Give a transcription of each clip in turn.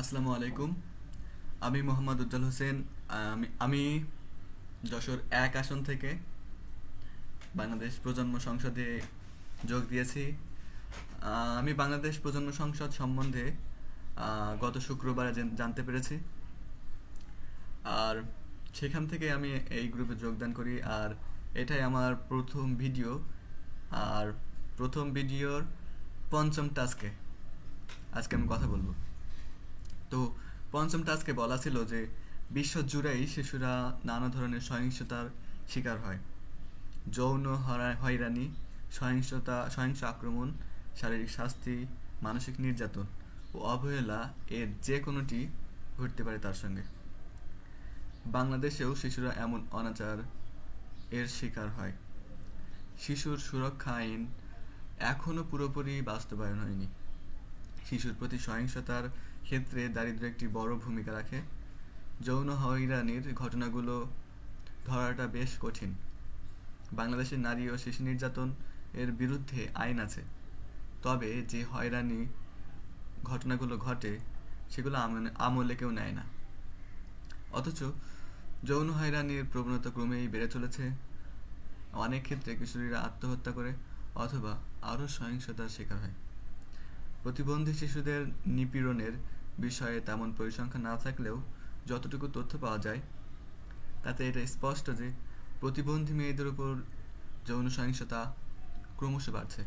আসসালামু আলাইকুম আমি মোহাম্মদ উজ্জ্বল হোসেন আমি যশোর এক আসন থেকে বাংলাদেশ প্রজন্ম সংসদে যোগ দিয়েছি আমি বাংলাদেশ প্রজন্ম সংসদ সম্বন্ধে গত শুক্রবারে জানতে পেরেছি আর সেখান থেকে আমি এই গ্রুপে যোগদান করি আর এটাই আমার প্রথম ভিডিও আর প্রথম ভিডিওর পঞ্চম টাস্কে আজকে আমি কথা বলবো তো পঞ্চম টাস্কে বলা ছিল যে বিশ্ব জুড়েই শিশুরা নানা ধরনের সহিংসতার শিকার হয় যৌন হয়রানি সহিংসতা সহিংস আক্রমণ শারীরিক শাস্তি মানসিক নির্যাতন ও অবহেলা এর যে কোনোটি ঘটতে পারে তার সঙ্গে বাংলাদেশেও শিশুরা এমন অনাচার এর শিকার হয় শিশুর সুরক্ষা আইন এখনও পুরোপুরি বাস্তবায়ন হয়নি শিশুর প্রতি সহিংসতার ক্ষেত্রে দারিদ্র একটি বড় ভূমিকা রাখে যৌন হয়রানির ঘটনাগুলো ধরাটা বেশ কঠিন বাংলাদেশের নারী ও শিশু নির্যাতন এর বিরুদ্ধে আইন আছে তবে যে হয়রানি ঘটনাগুলো ঘটে সেগুলো আমলে কেউ নেয় না অথচ যৌন হয়রানির প্রবণতা ক্রমেই বেড়ে চলেছে অনেক ক্ষেত্রে কিশোরীরা আত্মহত্যা করে অথবা আরও সহিংসতার শিকার হয় প্রতিবন্ধী শিশুদের নিপীড়নের বিষয়ে তেমন পরিসংখ্যান না থাকলেও যতটুকু তথ্য পাওয়া যায় তাতে এটা স্পষ্ট যে প্রতিবন্ধী মেয়েদের উপর যৌন সহিংসতা ক্রমশ বাড়ছে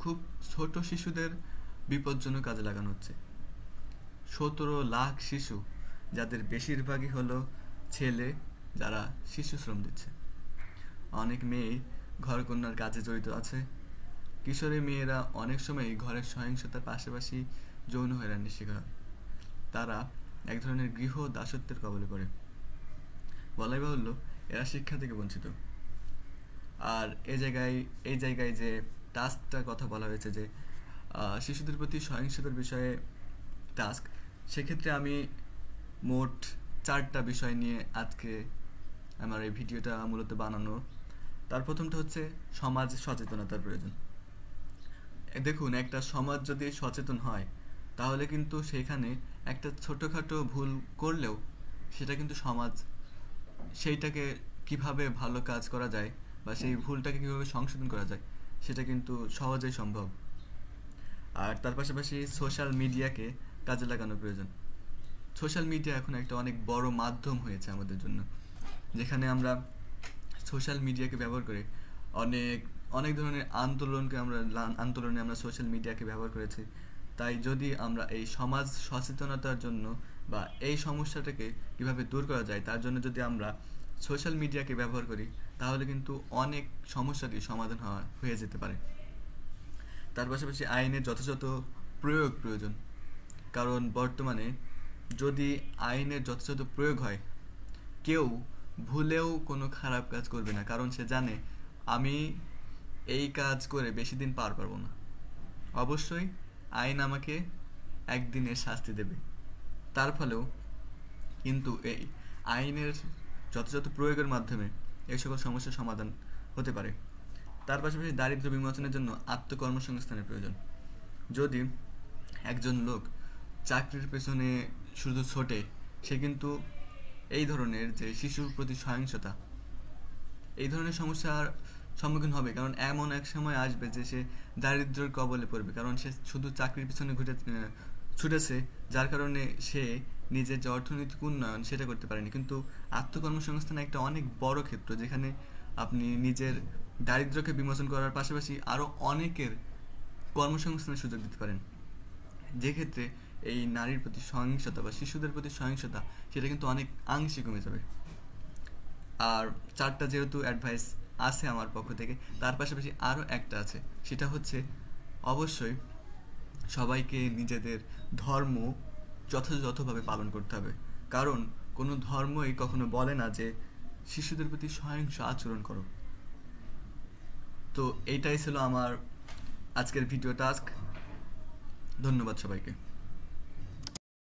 খুব ছোট শিশুদের বিপজ্জনক কাজে লাগানো হচ্ছে সতেরো লাখ শিশু যাদের বেশিরভাগই হলো ছেলে যারা শিশু শ্রম দিচ্ছে অনেক মেয়ে ঘরকন্যার কাজে জড়িত আছে কিশোরী মেয়েরা অনেক সময় ঘরের সহিংসতার পাশাপাশি যৌন হয়রানির শিকার হয় তারা এক ধরনের গৃহ দাসত্বের কবলে পড়ে বলাই বাহুল্য এরা শিক্ষা থেকে বঞ্চিত আর এ জায়গায় এই জায়গায় যে টাস্কটার কথা বলা হয়েছে যে শিশুদের প্রতি সহিংসতার বিষয়ে টাস্ক সেক্ষেত্রে আমি মোট চারটা বিষয় নিয়ে আজকে আমার এই ভিডিওটা মূলত বানানো তার প্রথমটা হচ্ছে সমাজ সচেতনতার প্রয়োজন দেখুন একটা সমাজ যদি সচেতন হয় তাহলে কিন্তু সেখানে একটা ছোটোখাটো ভুল করলেও সেটা কিন্তু সমাজ সেইটাকে কিভাবে ভালো কাজ করা যায় বা সেই ভুলটাকে কিভাবে সংশোধন করা যায় সেটা কিন্তু সহজেই সম্ভব আর তার পাশাপাশি সোশ্যাল মিডিয়াকে কাজে লাগানো প্রয়োজন সোশ্যাল মিডিয়া এখন একটা অনেক বড় মাধ্যম হয়েছে আমাদের জন্য যেখানে আমরা সোশ্যাল মিডিয়াকে ব্যবহার করে অনেক অনেক ধরনের আন্দোলনকে আমরা আন্দোলনে আমরা সোশ্যাল মিডিয়াকে ব্যবহার করেছি তাই যদি আমরা এই সমাজ সচেতনতার জন্য বা এই সমস্যাটাকে কীভাবে দূর করা যায় তার জন্য যদি আমরা সোশ্যাল মিডিয়াকে ব্যবহার করি তাহলে কিন্তু অনেক সমস্যাটি সমাধান হওয়া হয়ে যেতে পারে তার পাশাপাশি আইনের যথাযথ প্রয়োগ প্রয়োজন কারণ বর্তমানে যদি আইনের যথাযথ প্রয়োগ হয় কেউ ভুলেও কোনো খারাপ কাজ করবে না কারণ সে জানে আমি এই কাজ করে বেশি দিন পার পারবো না অবশ্যই আইন আমাকে একদিনের শাস্তি দেবে তার ফলেও কিন্তু এই আইনের যথাযথ প্রয়োগের মাধ্যমে এই সকল সমস্যার সমাধান হতে পারে তার পাশাপাশি দারিদ্র বিমোচনের জন্য আত্মকর্মসংস্থানের প্রয়োজন যদি একজন লোক চাকরির পেছনে শুধু ছোটে সে কিন্তু এই ধরনের যে শিশুর প্রতি সহিংসতা এই ধরনের সমস্যার সম্মুখীন হবে কারণ এমন এক সময় আসবে যে সে দারিদ্রের কবলে পড়বে কারণ সে শুধু চাকরির পিছনে ঘুরে ছুটেছে যার কারণে সে নিজের যে অর্থনৈতিক উন্নয়ন সেটা করতে পারেনি কিন্তু আত্মকর্মসংস্থান একটা অনেক বড় ক্ষেত্র যেখানে আপনি নিজের দারিদ্রকে বিমোচন করার পাশাপাশি আরও অনেকের কর্মসংস্থানের সুযোগ দিতে পারেন যে ক্ষেত্রে এই নারীর প্রতি সহিংসতা বা শিশুদের প্রতি সহিংসতা সেটা কিন্তু অনেক আংশে কমে যাবে আর চারটা যেহেতু অ্যাডভাইস আছে আমার পক্ষ থেকে তার পাশাপাশি আরও একটা আছে সেটা হচ্ছে অবশ্যই সবাইকে নিজেদের ধর্ম যথাযথভাবে পালন করতে হবে কারণ কোনো ধর্মই কখনো বলে না যে শিশুদের প্রতি সহিংস আচরণ করো তো এইটাই ছিল আমার আজকের ভিডিও টাস্ক ধন্যবাদ সবাইকে